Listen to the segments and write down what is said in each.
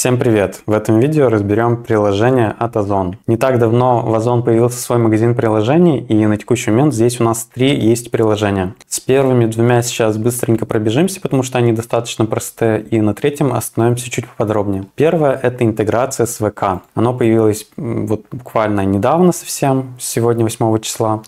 Всем привет! В этом видео разберем приложение от Озон. Не так давно в Озон появился свой магазин приложений, и на текущий момент здесь у нас три есть приложения. С первыми двумя сейчас быстренько пробежимся, потому что они достаточно простые, и на третьем остановимся чуть поподробнее. Первое – это интеграция с ВК. Оно появилось вот буквально недавно совсем, сегодня 8 числа.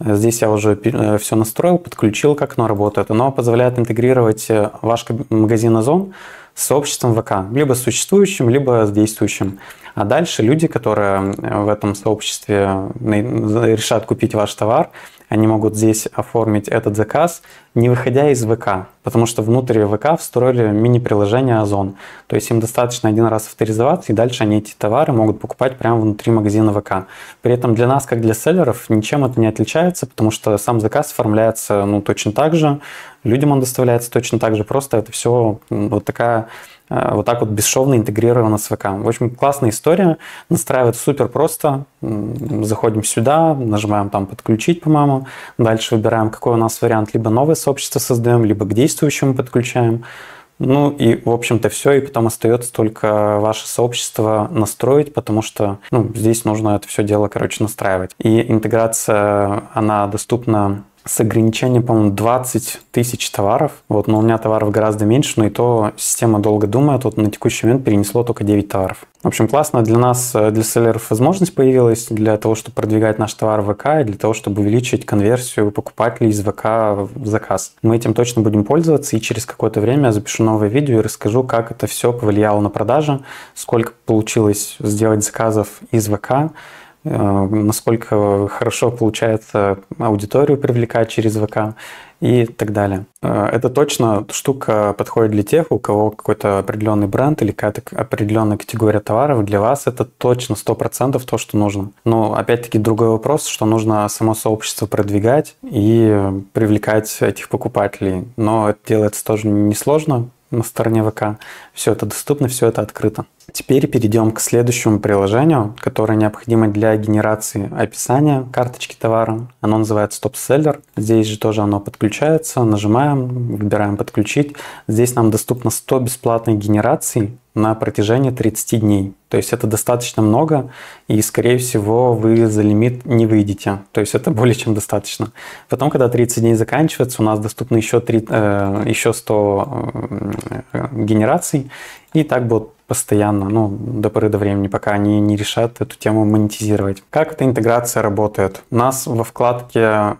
Здесь я уже э, все настроил, подключил, как оно работает. Оно позволяет интегрировать э, ваш магазин Озон сообществом ВК, либо существующим, либо действующим. А дальше люди, которые э, в этом сообществе решат купить ваш товар, они могут здесь оформить этот заказ, не выходя из ВК, потому что внутри ВК встроили мини-приложение Озон. То есть им достаточно один раз авторизоваться, и дальше они эти товары могут покупать прямо внутри магазина ВК. При этом для нас, как для селлеров, ничем это не отличается, потому что сам заказ оформляется ну, точно так же, людям он доставляется точно так же, просто это все вот такая Э, вот так вот бесшовно интегрировано с ВК. В общем классная история, Настраивает супер просто. Заходим сюда, нажимаем там «Подключить», по-моему, дальше выбираем, какой у нас вариант, либо новое сообщество создаем, либо к действующему подключаем. Ну и, в общем-то, все, и потом остается только ваше сообщество настроить, потому что ну, здесь нужно это все дело, короче, настраивать. И интеграция, она доступна с ограничением, по-моему, 20 тысяч товаров. Вот, но у меня товаров гораздо меньше, но и то система долго думает. Вот на текущий момент перенесло только 9 товаров. В общем, классно для нас, э, для селлеров возможность появилась для того, чтобы продвигать наш товар в ВК и для того, чтобы увеличить конверсию покупателей из ВК в заказ. Мы этим точно будем пользоваться и через какое-то время я запишу новое видео и расскажу, как это все повлияло на продажи, сколько получилось сделать заказов из ВК, Э, насколько хорошо получается аудиторию привлекать через ВК и так далее. Э, это точно штука подходит для тех, у кого какой-то определенный бренд или какая-то определенная категория товаров. Для вас это точно 100% то, что нужно. Но опять-таки другой вопрос, что нужно само сообщество продвигать и привлекать этих покупателей. Но это делается тоже несложно на стороне ВК. Все это доступно, все это открыто. Теперь перейдем к следующему приложению, которое необходимо для генерации описания карточки товара. Оно называется Stop Seller. Здесь же тоже оно подключается. Нажимаем, выбираем «Подключить». Здесь нам доступно 100 бесплатных генераций на протяжении 30 дней. То есть это достаточно много, и, скорее всего, вы за лимит не выйдете. То есть это более чем достаточно. Потом, когда 30 дней заканчивается, у нас доступно еще, 3, э, еще 100 э, э, генераций, и так будет постоянно, ну, до поры до времени, пока они не решат эту тему монетизировать. Как эта интеграция работает? У нас во вкладке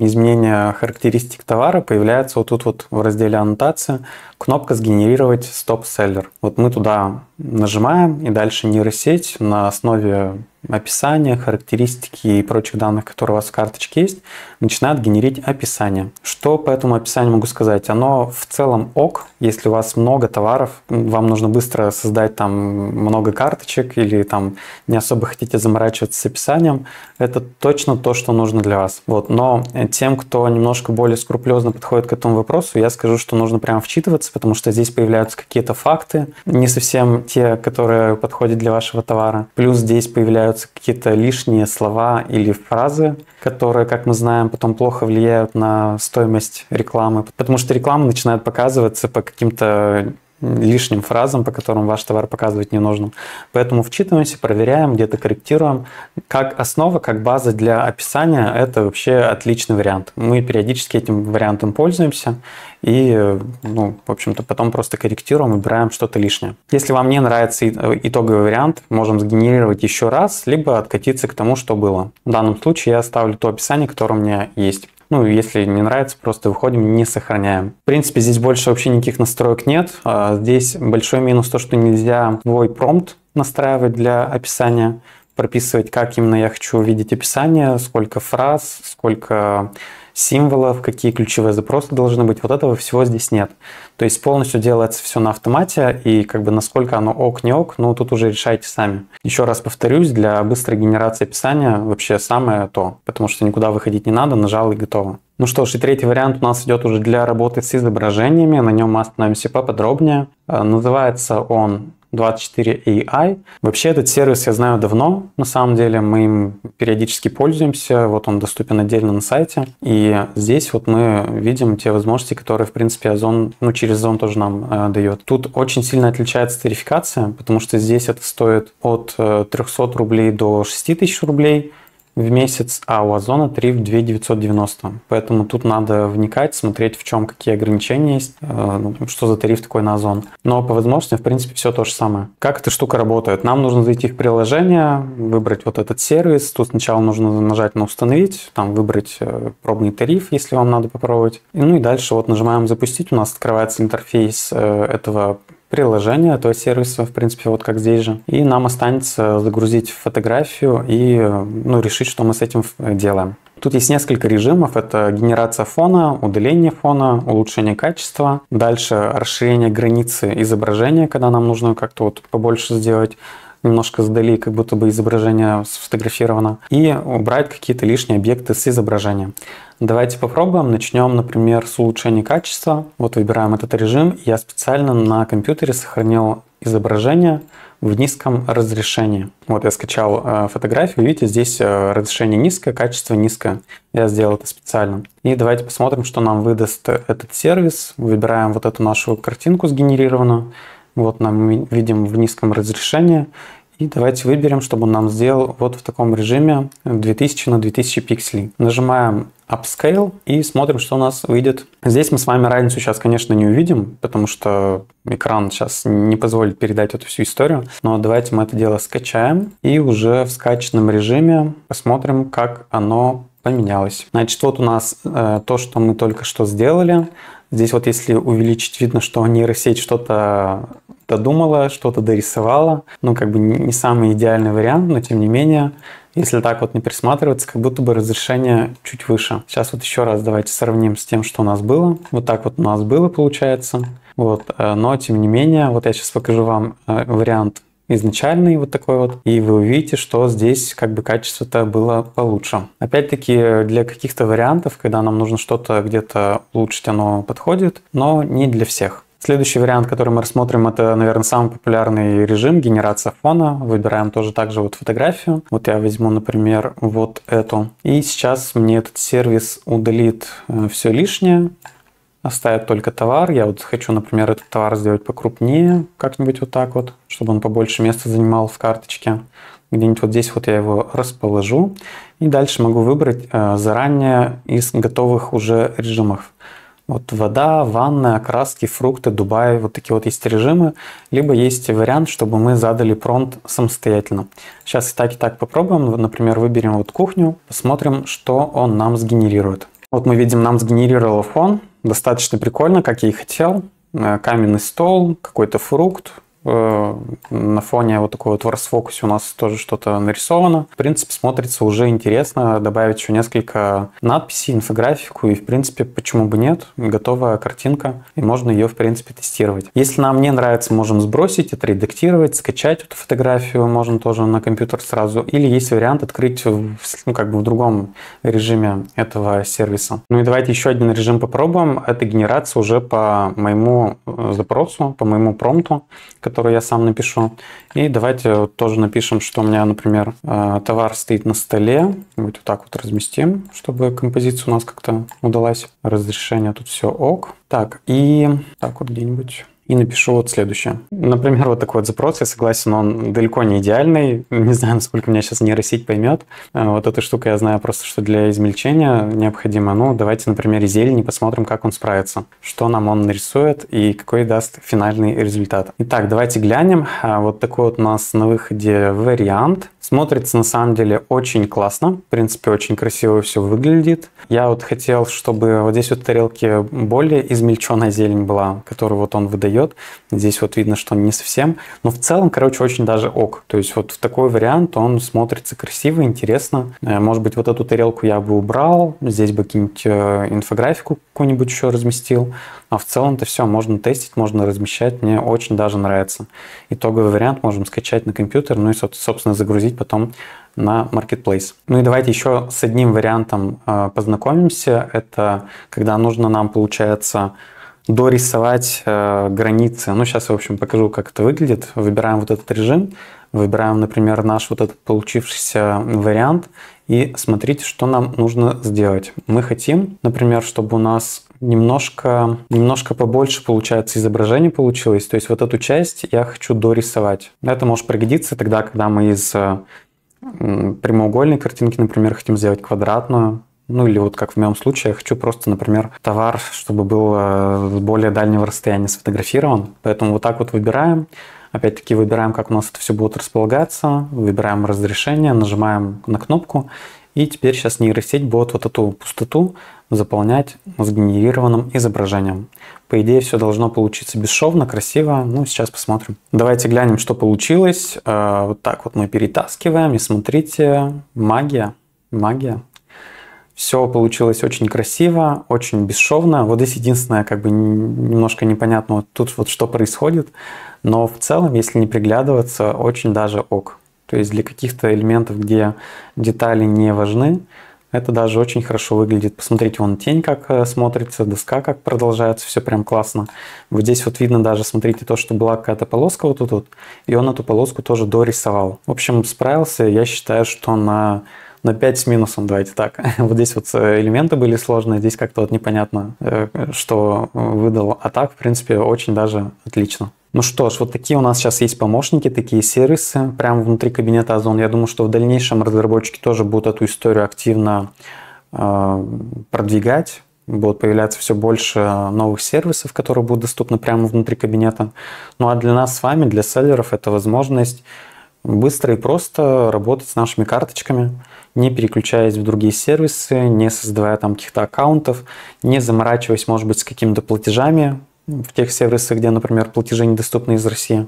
изменения характеристик товара появляется вот тут вот в разделе аннотация кнопка «Сгенерировать стоп-селлер». Вот мы туда нажимаем, и дальше нейросеть на основе описание, характеристики и прочих данных, которые у вас в карточке есть, начинает генерить описание. Что по этому описанию могу сказать? Оно в целом ок, если у вас много товаров, вам нужно быстро создать там много карточек или там не особо хотите заморачиваться с описанием, это точно то, что нужно для вас. Вот. Но тем, кто немножко более скрупулезно подходит к этому вопросу, я скажу, что нужно прям вчитываться, потому что здесь появляются какие-то факты, не совсем те, которые подходят для вашего товара. Плюс здесь появляются какие-то лишние слова или фразы, которые, как мы знаем, потом плохо влияют на стоимость рекламы, потому что реклама начинает показываться по каким-то лишним фразам, по которым ваш товар показывать не нужно. Поэтому вчитываемся, проверяем, где-то корректируем. Как основа, как база для описания – это вообще отличный вариант. Мы периодически этим вариантом пользуемся и, ну, в общем-то, потом просто корректируем, убираем что-то лишнее. Если вам не нравится э, итоговый вариант, можем сгенерировать еще раз, либо откатиться к тому, что было. В данном случае я оставлю то описание, которое у меня есть. Ну, если не нравится, просто выходим, не сохраняем. В принципе, здесь больше вообще никаких настроек нет. А, здесь большой минус то, что нельзя твой промпт настраивать для описания, прописывать, как именно я хочу видеть описание, сколько фраз, сколько символов, какие ключевые запросы должны быть. Вот этого всего здесь нет. То есть полностью делается все на автомате, и как бы насколько оно ок, не ок, ну тут уже решайте сами. Еще раз повторюсь, для быстрой генерации описания вообще самое то, потому что никуда выходить не надо, нажал и готово. Ну что ж, и третий вариант у нас идет уже для работы с изображениями, на нем мы остановимся поподробнее. Э, называется он 24AI. Вообще этот сервис я знаю давно, на самом деле мы им периодически пользуемся, вот он доступен отдельно на сайте, и здесь вот мы видим те возможности, которые, в принципе, Озон, ну, через Озон тоже нам э, дает. Тут очень сильно отличается тарификация, потому что здесь это стоит от 300 э, рублей до 6000 рублей, в месяц, а у Озона тариф 2 990. Поэтому тут надо вникать, смотреть, в чем какие ограничения есть, э, ну, что за тариф такой на Озон. Но по возможности, в принципе, все то же самое. Как эта штука работает? Нам нужно зайти в приложение, выбрать вот этот сервис. Тут сначала нужно нажать на «Установить», там выбрать э, пробный тариф, если вам надо попробовать. Ну и дальше вот нажимаем «Запустить». У нас открывается интерфейс э, этого приложение, то есть сервиса, в принципе, вот как здесь же. И нам останется загрузить фотографию и ну, решить, что мы с этим делаем. Тут есть несколько режимов. Это генерация фона, удаление фона, улучшение качества. Дальше расширение границы изображения, когда нам нужно как-то вот побольше сделать немножко сдали, как будто бы изображение сфотографировано, и убрать какие-то лишние объекты с изображения. Давайте попробуем. Начнем, например, с улучшения качества. Вот выбираем этот режим. Я специально на компьютере сохранил изображение в низком разрешении. Вот я скачал э, фотографию, видите, здесь э, разрешение низкое, качество низкое. Я сделал это специально. И давайте посмотрим, что нам выдаст этот сервис. Выбираем вот эту нашу картинку сгенерированную. Вот нам видим в низком разрешении. И давайте выберем, чтобы он нам сделал вот в таком режиме 2000 на 2000 пикселей. Нажимаем Upscale и смотрим, что у нас выйдет. Здесь мы с вами разницу сейчас, конечно, не увидим, потому что экран сейчас не позволит передать эту всю историю. Но давайте мы это дело скачаем и уже в скачанном режиме посмотрим, как оно поменялось. Значит, вот у нас э, то, что мы только что сделали. Здесь вот если увеличить, видно, что нейросеть что-то додумала, что-то дорисовала. Ну, как бы не самый идеальный вариант, но тем не менее, если так вот не присматриваться, как будто бы разрешение чуть выше. Сейчас вот еще раз давайте сравним с тем, что у нас было. Вот так вот у нас было, получается. Вот, э, но тем не менее, вот я сейчас покажу вам э, вариант изначальный вот такой вот, и вы увидите, что здесь как бы качество-то было получше. Опять-таки для каких-то вариантов, когда нам нужно что-то где-то улучшить, оно подходит, но не для всех. Следующий вариант, который мы рассмотрим, это, наверное, самый популярный режим генерация фона. Выбираем тоже также вот фотографию. Вот я возьму, например, вот эту. И сейчас мне этот сервис удалит э, все лишнее оставят только товар. Я вот хочу, например, этот товар сделать покрупнее, как-нибудь вот так вот, чтобы он побольше места занимал в карточке. Где-нибудь вот здесь вот я его расположу. И дальше могу выбрать э, заранее из готовых уже режимов. Вот вода, ванная, окраски, фрукты, Дубай, вот такие вот есть режимы. Либо есть вариант, чтобы мы задали промпт самостоятельно. Сейчас и так, и так попробуем. Например, выберем вот кухню, посмотрим, что он нам сгенерирует. Вот мы видим, нам сгенерировал фон, Достаточно прикольно, как я и хотел. Э, каменный стол, какой-то фрукт, Э, на фоне вот такой вот ворс-фокусе у нас тоже что-то нарисовано. В принципе, смотрится уже интересно. Добавить еще несколько надписей, инфографику. И, в принципе, почему бы нет? Готовая картинка. И можно ее, в принципе, тестировать. Если нам не нравится, можем сбросить, отредактировать, скачать эту фотографию. Можно тоже на компьютер сразу. Или есть вариант открыть ну, как бы в другом режиме этого сервиса. Ну и давайте еще один режим попробуем. Это генерация уже по моему э, запросу, по моему промпту, который я сам напишу. И давайте вот тоже напишем, что у меня, например, э, товар стоит на столе. Вот, вот так вот разместим, чтобы композиция у нас как-то удалась. Разрешение тут все ок. Так, и так вот где-нибудь и напишу вот следующее. Например, вот такой вот запрос, я согласен, он далеко не идеальный. Не знаю, насколько меня сейчас нейросеть поймет. Э, вот эта штука, я знаю просто, что для измельчения необходимо. Ну, давайте на примере зелени посмотрим, как он справится, что нам он нарисует и какой даст финальный результат. Итак, давайте глянем. Э, вот такой вот у нас на выходе вариант – Смотрится на самом деле очень классно. В принципе, очень красиво все выглядит. Я вот хотел, чтобы вот здесь вот тарелки более измельченная зелень была, которую вот он выдает. Здесь вот видно, что не совсем. Но в целом, короче, очень даже ок. То есть вот в такой вариант он смотрится красиво, интересно. Э, может быть, вот эту тарелку я бы убрал. Здесь бы какую-нибудь э, инфографику какую-нибудь еще разместил. А в целом-то все, можно тестить, можно размещать. Мне очень даже нравится. Итоговый вариант можем скачать на компьютер, ну и, собственно, загрузить потом на Marketplace. Ну и давайте еще с одним вариантом э, познакомимся. Это когда нужно нам, получается, дорисовать э, границы. Ну сейчас я, в общем, покажу, как это выглядит. Выбираем вот этот режим, выбираем, например, наш вот этот получившийся вариант и смотрите, что нам нужно сделать. Мы хотим, например, чтобы у нас немножко, немножко побольше, получается, изображение получилось. То есть вот эту часть я хочу дорисовать. Это может пригодиться тогда, когда мы из э, прямоугольной картинки, например, хотим сделать квадратную. Ну или вот как в моем случае, я хочу просто, например, товар, чтобы был э, с более дальнего расстояния сфотографирован. Поэтому вот так вот выбираем. Опять-таки выбираем, как у нас это все будет располагаться, выбираем разрешение, нажимаем на кнопку, и теперь сейчас нейросеть будет вот эту пустоту заполнять сгенерированным изображением. По идее, все должно получиться бесшовно, красиво. Ну, сейчас посмотрим. Давайте глянем, что получилось. Э, вот так вот мы перетаскиваем. И смотрите, магия, магия. Все получилось очень красиво, очень бесшовно. Вот здесь единственное, как бы немножко непонятно вот тут вот что происходит. Но в целом, если не приглядываться, очень даже ок. То есть для каких-то элементов, где детали не важны, это даже очень хорошо выглядит. Посмотрите, вон тень как э, смотрится, доска как продолжается, все прям классно. Вот здесь вот видно даже, смотрите, то, что была какая-то полоска вот тут, и он эту полоску тоже дорисовал. В общем, справился, я считаю, что на, на 5 с минусом, давайте так. Вот здесь вот э, элементы были сложные, здесь как-то вот непонятно, э, что выдал. А так, в принципе, очень даже отлично. Ну что ж, вот такие у нас сейчас есть помощники, такие сервисы прямо внутри кабинета Озон. Я думаю, что в дальнейшем разработчики тоже будут эту историю активно э, продвигать. Будут появляться все больше новых сервисов, которые будут доступны прямо внутри кабинета. Ну а для нас с вами, для селлеров, это возможность быстро и просто работать с нашими карточками, не переключаясь в другие сервисы, не создавая там каких-то аккаунтов, не заморачиваясь, может быть, с какими-то платежами, ну, в тех сервисах, где, например, платежи недоступны из России.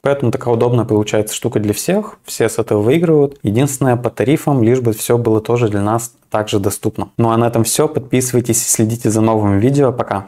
Поэтому такая удобная получается штука для всех, все с этого выигрывают. Единственное, по тарифам, лишь бы все было тоже для нас также доступно. Ну а на этом все, подписывайтесь и следите за новыми видео, пока!